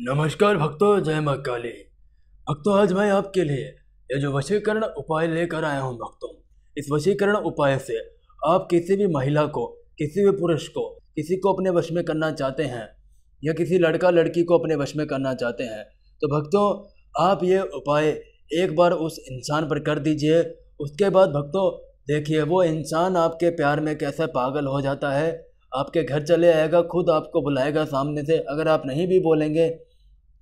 नमस्कार भक्तों जय माँ काली भक्तों आज मैं आपके लिए ये जो वशीकरण उपाय लेकर आया हूँ भक्तों इस वशीकरण उपाय से आप किसी भी महिला को किसी भी पुरुष को किसी को अपने वश में करना चाहते हैं या किसी लड़का लड़की को अपने वश में करना चाहते हैं तो भक्तों आप ये उपाय एक बार उस इंसान पर कर दीजिए उसके बाद भक्तों देखिए वो इंसान आपके प्यार में कैसे पागल हो जाता है आपके घर चले आएगा खुद आपको बुलाएगा सामने से अगर आप नहीं भी बोलेंगे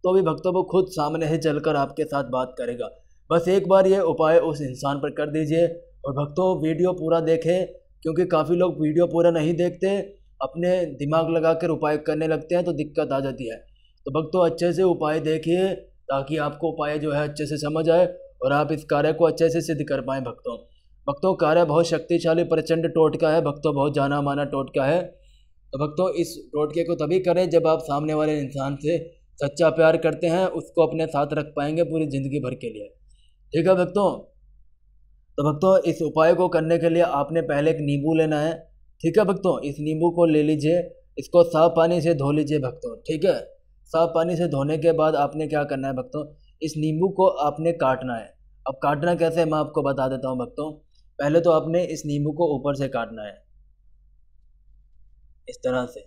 तो भी भक्तों को खुद सामने ही चलकर आपके साथ बात करेगा बस एक बार ये उपाय उस इंसान पर कर दीजिए और भक्तों वीडियो पूरा देखें क्योंकि काफ़ी लोग वीडियो पूरा नहीं देखते अपने दिमाग लगा कर उपाय करने लगते हैं तो दिक्कत आ जाती है तो भक्तों अच्छे से उपाय देखिए ताकि आपको उपाय जो है अच्छे से समझ आए और आप इस कार्य को अच्छे से सिद्ध कर पाएँ भक्तों भक्तों कार्य बहुत शक्तिशाली प्रचंड टोटका है भक्तों बहुत जाना माना टोटका है तो भक्तों इस टोटके को तभी करें जब आप सामने वाले इंसान से सच्चा प्यार करते हैं उसको अपने साथ रख पाएंगे पूरी ज़िंदगी भर के लिए ठीक है भक्तों तो भक्तों इस उपाय को करने के लिए आपने पहले एक नींबू लेना है ठीक है भक्तों इस नींबू को ले लीजिए इसको साफ पानी से धो लीजिए भक्तों ठीक है साफ पानी से धोने के बाद आपने क्या करना है भक्तों इस नींबू को आपने काटना है अब काटना कैसे है मैं आपको बता देता हूँ भक्तों पहले तो आपने इस नींबू को ऊपर से काटना है इस तरह से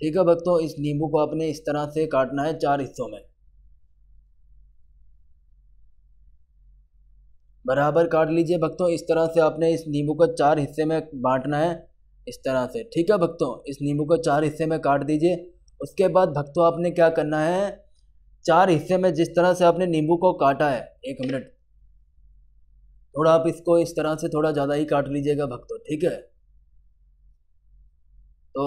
ठीक है भक्तों इस नींबू को आपने इस तरह से काटना है चार हिस्सों में बराबर काट लीजिए भक्तों इस तरह से आपने इस नींबू को चार हिस्से में बांटना है इस तरह से ठीक है भक्तों इस नींबू को चार हिस्से में काट दीजिए उसके बाद भक्तों आपने क्या करना है चार हिस्से में जिस तरह से आपने नींबू को काटा है एक मिनट थोड़ा आप इसको इस तरह से थोड़ा ज़्यादा ही काट लीजिएगा भक्तों ठीक है तो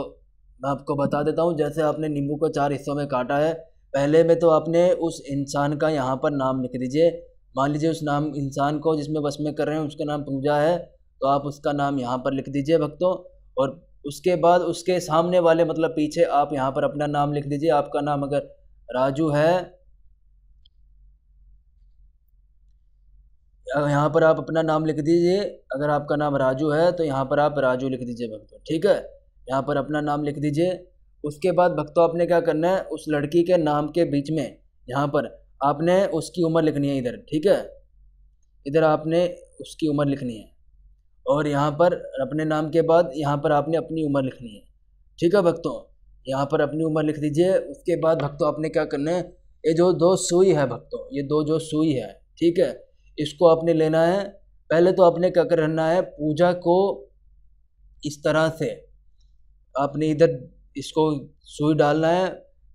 मैं आपको बता देता हूँ जैसे आपने नींबू को चार हिस्सों में काटा है पहले में तो आपने उस इंसान का यहाँ पर नाम लिख दीजिए मान लीजिए उस नाम इंसान को जिसमें बस में कर रहे हैं उसका नाम पूजा है तो आप उसका नाम यहाँ पर लिख दीजिए भक्तों और उसके बाद उसके सामने वाले मतलब पीछे आप यहाँ पर अपना नाम लिख दीजिए आपका नाम अगर राजू है यहाँ पर आप अपना नाम लिख दीजिए अगर आपका नाम राजू है तो यहाँ पर आप राजू लिख दीजिए भक्तों ठीक है यहाँ पर अपना नाम लिख दीजिए उसके बाद भक्तों आपने क्या करना है उस लड़की के नाम के बीच में यहाँ पर आपने उसकी उम्र लिखनी है इधर ठीक है इधर आपने उसकी उम्र लिखनी है और यहाँ पर अपने नाम के बाद यहाँ पर आपने अपनी उम्र लिखनी है ठीक है भक्तों यहाँ पर अपनी उम्र लिख दीजिए उसके बाद भक्तों आपने क्या करना है ये जो दो सुई है भक्तों ये दो जो सुई है ठीक है इसको आपने लेना है पहले तो आपने क्या करना है पूजा को इस तरह से आपने इधर इसको सुई डालना है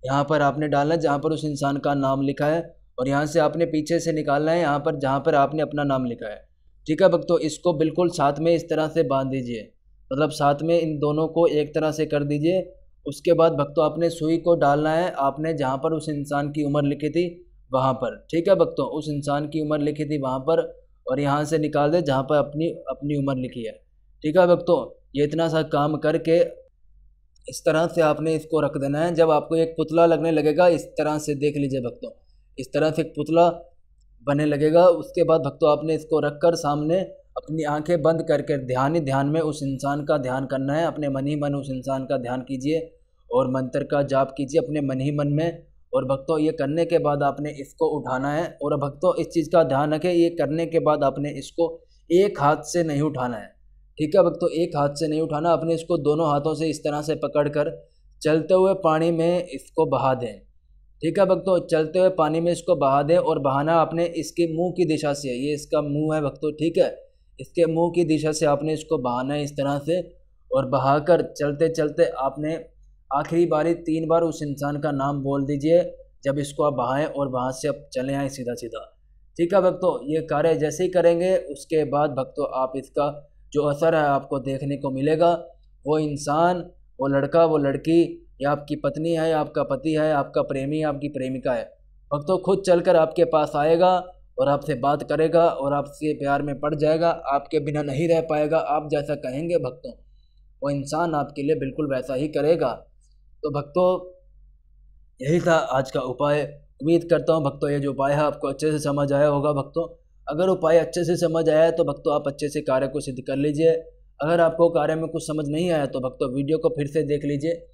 यहाँ पर आपने डालना है जहाँ पर उस इंसान का नाम लिखा है और यहाँ से आपने पीछे से निकालना है यहाँ पर जहाँ पर आपने अपना नाम लिखा है ठीक है भक्तों इसको बिल्कुल साथ में इस तरह से बांध दीजिए मतलब साथ में इन दोनों को एक तरह से कर दीजिए उसके बाद भक्तों आपने सुई को डालना है आपने जहाँ पर उस इंसान की उम्र लिखी थी वहाँ पर ठीक है भक्तों उस इंसान की उम्र लिखी थी वहाँ पर और यहाँ से निकाल दे जहाँ पर अपनी अपनी उम्र लिखी है ठीक है भक्तों ये इतना सा काम करके इस तरह से आपने इसको रख देना है जब आपको एक पुतला लगने लगेगा इस तरह से देख लीजिए भक्तों इस तरह से एक पुतला बने लगेगा उसके बाद भक्तों आपने इसको रख कर सामने अपनी आंखें बंद करके ध्यान ही ध्यान में उस इंसान का ध्यान करना है अपने मन ही मन उस इंसान का ध्यान कीजिए और मंत्र का जाप कीजिए अपने मन ही मन में और भक्तों ये करने के बाद आपने इसको उठाना है और भक्तों इस चीज़ का ध्यान रखें ये करने के बाद आपने इसको एक हाथ से नहीं उठाना है ठीक है अब तो एक हाथ से नहीं उठाना अपने इसको दोनों हाथों से इस तरह से पकड़ कर चलते हुए पानी में इसको बहा दें ठीक है भक्तों चलते हुए पानी में इसको बहा दें और बहाना आपने इसके मुंह की दिशा से ये इसका मुंह है भक्तों ठीक है इसके मुंह की दिशा से आपने इसको बहाना है इस तरह से और बहाकर चलते चलते आपने आखिरी बारी तीन बार उस इंसान का नाम बोल दीजिए जब इसको आप बहाएं और वहाँ से आप चले आएँ सीधा सीधा ठीक है भक्तों ये कार्य जैसे ही करेंगे उसके बाद भक्तों आप इसका जो असर है आपको देखने को मिलेगा वो इंसान वो लड़का वो लड़की या आपकी पत्नी है या आपका पति है आपका प्रेमी आपकी प्रेमिका है वक्त तो खुद चलकर आपके पास आएगा और आपसे बात करेगा और आपसे प्यार में पड़ जाएगा आपके बिना नहीं रह पाएगा आप जैसा कहेंगे भक्तों वो इंसान आपके लिए बिल्कुल वैसा ही करेगा तो भक्तों यही था आज का उपाय उम्मीद करता हूँ भक्तों ये जो उपाय है आपको अच्छे से समझ आया होगा भक्तों अगर उपाय अच्छे से समझ आया तो भक्तों आप अच्छे से कार्य को सिद्ध कर लीजिए अगर आपको कार्य में कुछ समझ नहीं आया तो भक्तों वीडियो को फिर से देख लीजिए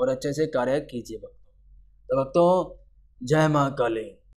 और अच्छे से कार्य कीजिए भक्तों तो भक्तों जय महाकाली